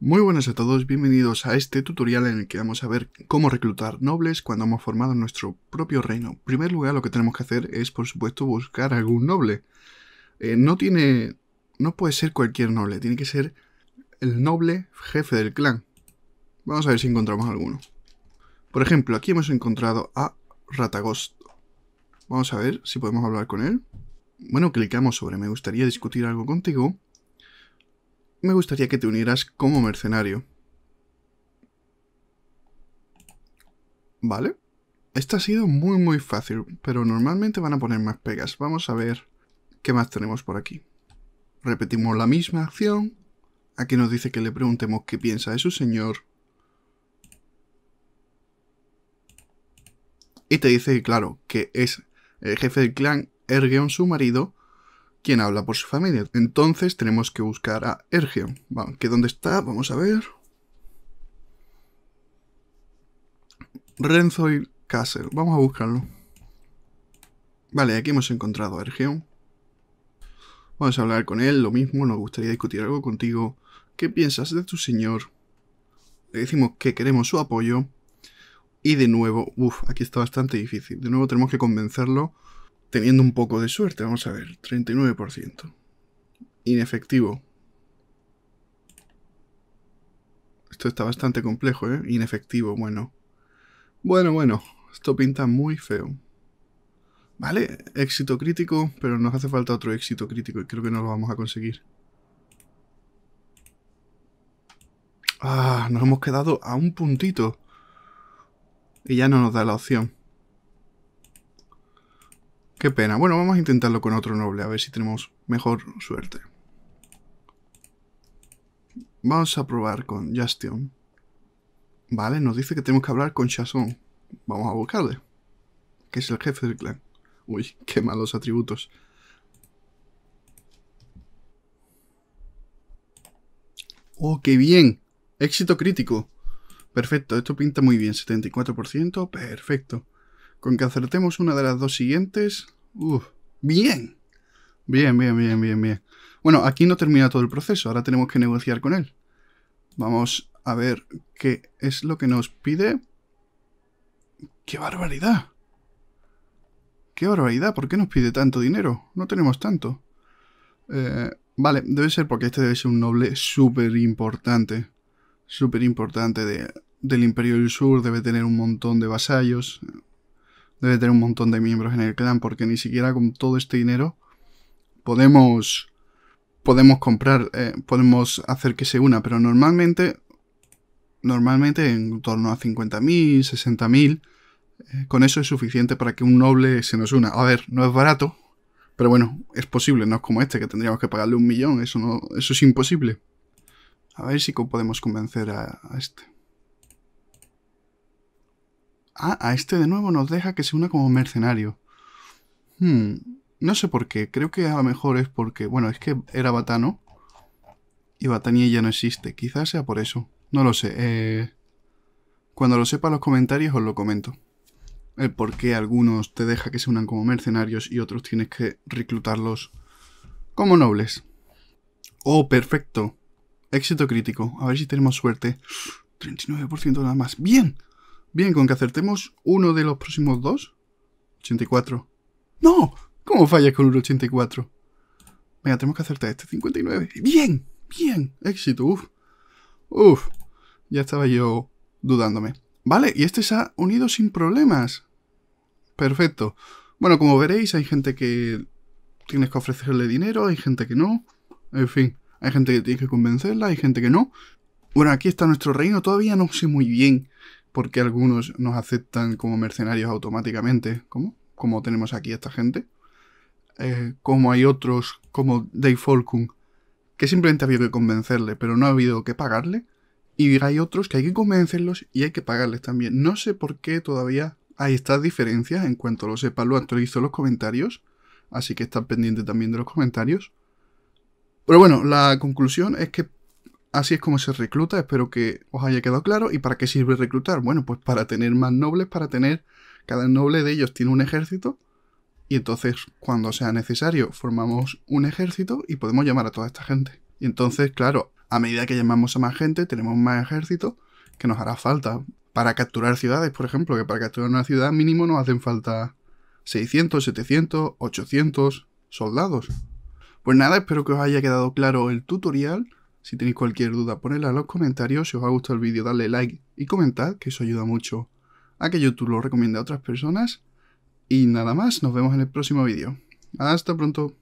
Muy buenas a todos, bienvenidos a este tutorial en el que vamos a ver cómo reclutar nobles cuando hemos formado nuestro propio reino. En primer lugar lo que tenemos que hacer es por supuesto buscar algún noble. Eh, no tiene... no puede ser cualquier noble, tiene que ser el noble jefe del clan. Vamos a ver si encontramos alguno. Por ejemplo, aquí hemos encontrado a Ratagost. Vamos a ver si podemos hablar con él. Bueno, clicamos sobre me gustaría discutir algo contigo me gustaría que te unieras como mercenario. ¿Vale? Esta ha sido muy muy fácil, pero normalmente van a poner más pegas. Vamos a ver qué más tenemos por aquí. Repetimos la misma acción. Aquí nos dice que le preguntemos qué piensa de su señor. Y te dice, claro, que es el jefe del clan Ergeon, su marido, ¿Quién habla por su familia. Entonces tenemos que buscar a Ergeon. que dónde está, vamos a ver. Renzo y Castle, vamos a buscarlo. Vale, aquí hemos encontrado a Ergeon. Vamos a hablar con él, lo mismo, nos gustaría discutir algo contigo. ¿Qué piensas de tu señor? Le decimos que queremos su apoyo. Y de nuevo, uff, aquí está bastante difícil. De nuevo tenemos que convencerlo teniendo un poco de suerte, vamos a ver, 39%. Inefectivo. Esto está bastante complejo, ¿eh? Inefectivo, bueno. Bueno, bueno, esto pinta muy feo. Vale, éxito crítico, pero nos hace falta otro éxito crítico y creo que no lo vamos a conseguir. Ah, nos hemos quedado a un puntito. Y ya no nos da la opción. Qué pena. Bueno, vamos a intentarlo con otro noble, a ver si tenemos mejor suerte. Vamos a probar con Justion. Vale, nos dice que tenemos que hablar con Chasón. Vamos a buscarle. Que es el jefe del clan. Uy, qué malos atributos. ¡Oh, qué bien! Éxito crítico. Perfecto, esto pinta muy bien. 74%, perfecto. Con que acertemos una de las dos siguientes... Uf, ¡Bien! Bien, bien, bien, bien, bien. Bueno, aquí no termina todo el proceso, ahora tenemos que negociar con él. Vamos a ver qué es lo que nos pide. ¡Qué barbaridad! ¡Qué barbaridad! ¿Por qué nos pide tanto dinero? No tenemos tanto. Eh, vale, debe ser porque este debe ser un noble súper importante. Súper importante de, del Imperio del Sur, debe tener un montón de vasallos debe tener un montón de miembros en el clan, porque ni siquiera con todo este dinero podemos podemos comprar, eh, podemos hacer que se una, pero normalmente, normalmente en torno a 50.000, 60.000, eh, con eso es suficiente para que un noble se nos una. A ver, no es barato, pero bueno, es posible, no es como este, que tendríamos que pagarle un millón, eso, no, eso es imposible. A ver si podemos convencer a, a este. Ah, a este de nuevo nos deja que se una como mercenario. Hmm, no sé por qué. Creo que a lo mejor es porque... Bueno, es que era Batano. Y batanía ya no existe. Quizás sea por eso. No lo sé. Eh, cuando lo sepa en los comentarios os lo comento. El por qué algunos te deja que se unan como mercenarios y otros tienes que reclutarlos como nobles. Oh, perfecto. Éxito crítico. A ver si tenemos suerte. 39% nada más. ¡Bien! Bien, con que acertemos uno de los próximos dos. 84. ¡No! ¿Cómo fallas con un 84? Venga, tenemos que acertar este. 59. ¡Bien! ¡Bien! Éxito. Uf. Uf. Ya estaba yo dudándome. Vale, y este se ha unido sin problemas. Perfecto. Bueno, como veréis, hay gente que tienes que ofrecerle dinero, hay gente que no. En fin, hay gente que tienes que convencerla, hay gente que no. Bueno, aquí está nuestro reino. Todavía no sé muy bien porque algunos nos aceptan como mercenarios automáticamente, como, tenemos aquí esta gente, eh, como hay otros como Dave Falcon, que simplemente ha habido que convencerle, pero no ha habido que pagarle, y hay otros que hay que convencerlos y hay que pagarles también. No sé por qué todavía hay estas diferencias, en cuanto lo sepa lo actualizo en los comentarios, así que estad pendiente también de los comentarios. Pero bueno, la conclusión es que Así es como se recluta, espero que os haya quedado claro. ¿Y para qué sirve reclutar? Bueno, pues para tener más nobles, para tener... Cada noble de ellos tiene un ejército. Y entonces, cuando sea necesario, formamos un ejército y podemos llamar a toda esta gente. Y entonces, claro, a medida que llamamos a más gente, tenemos más ejército que nos hará falta. Para capturar ciudades, por ejemplo, que para capturar una ciudad mínimo nos hacen falta 600, 700, 800 soldados. Pues nada, espero que os haya quedado claro el tutorial. Si tenéis cualquier duda, ponedla en los comentarios. Si os ha gustado el vídeo, dadle like y comentad, que eso ayuda mucho a que YouTube lo recomiende a otras personas. Y nada más, nos vemos en el próximo vídeo. Hasta pronto.